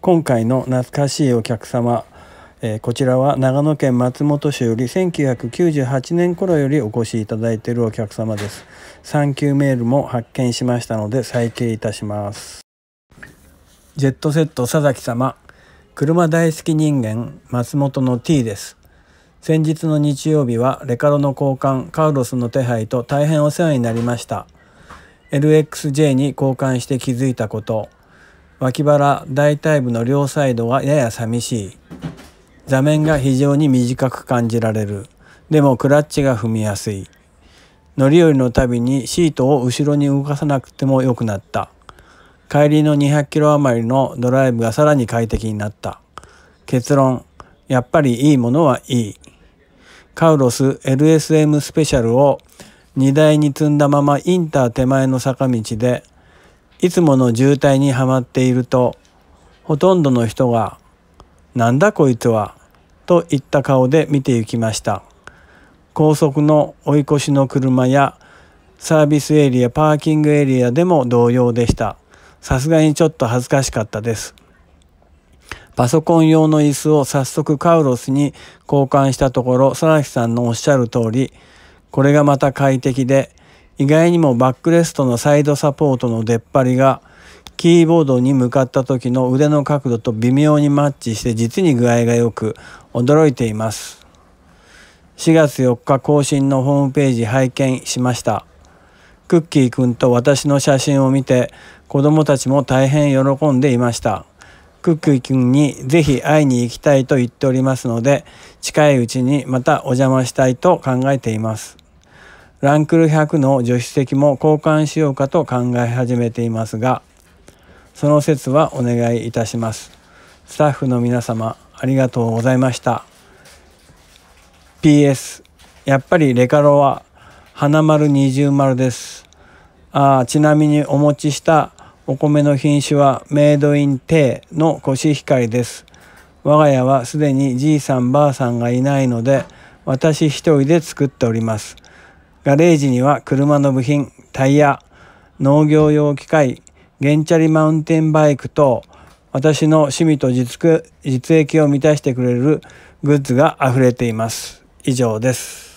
今回の懐かしいお客様、えー、こちらは長野県松本市より1998年頃よりお越しいただいているお客様です産休メールも発見しましたので再掲いたしますジェットセット佐々木様車大好き人間松本の T です先日の日曜日はレカロの交換カウロスの手配と大変お世話になりました LXJ に交換して気づいたこと脇腹大腿部の両サイドがやや寂しい座面が非常に短く感じられるでもクラッチが踏みやすい乗り降りのたびにシートを後ろに動かさなくても良くなった帰りの200キロ余りのドライブがさらに快適になった結論やっぱりいいものはいいカウロス LSM スペシャルを荷台に積んだままインター手前の坂道でいつもの渋滞にはまっているとほとんどの人が「なんだこいつは」といった顔で見てゆきました高速の追い越しの車やサービスエリアパーキングエリアでも同様でしたさすがにちょっと恥ずかしかったですパソコン用の椅子を早速カウロスに交換したところ佐々木さんのおっしゃる通りこれがまた快適で意外にもバックレストのサイドサポートの出っ張りがキーボードに向かった時の腕の角度と微妙にマッチして実に具合が良く驚いています。4月4日更新のホームページ拝見しました。クッキーくんと私の写真を見て子供たちも大変喜んでいました。クッキーくんにぜひ会いに行きたいと言っておりますので近いうちにまたお邪魔したいと考えています。ランクル100の助手席も交換しようかと考え始めていますがその説はお願いいたしますスタッフの皆様ありがとうございました PS やっぱりレカロは花丸二重丸ですあちなみにお持ちしたお米の品種はメイドインテーのコシヒカリです我が家はすでにじいさんばあさんがいないので私一人で作っておりますガレージには車の部品、タイヤ、農業用機械、原チャリマウンテンバイク等、私の趣味と実益を満たしてくれるグッズが溢れています。以上です。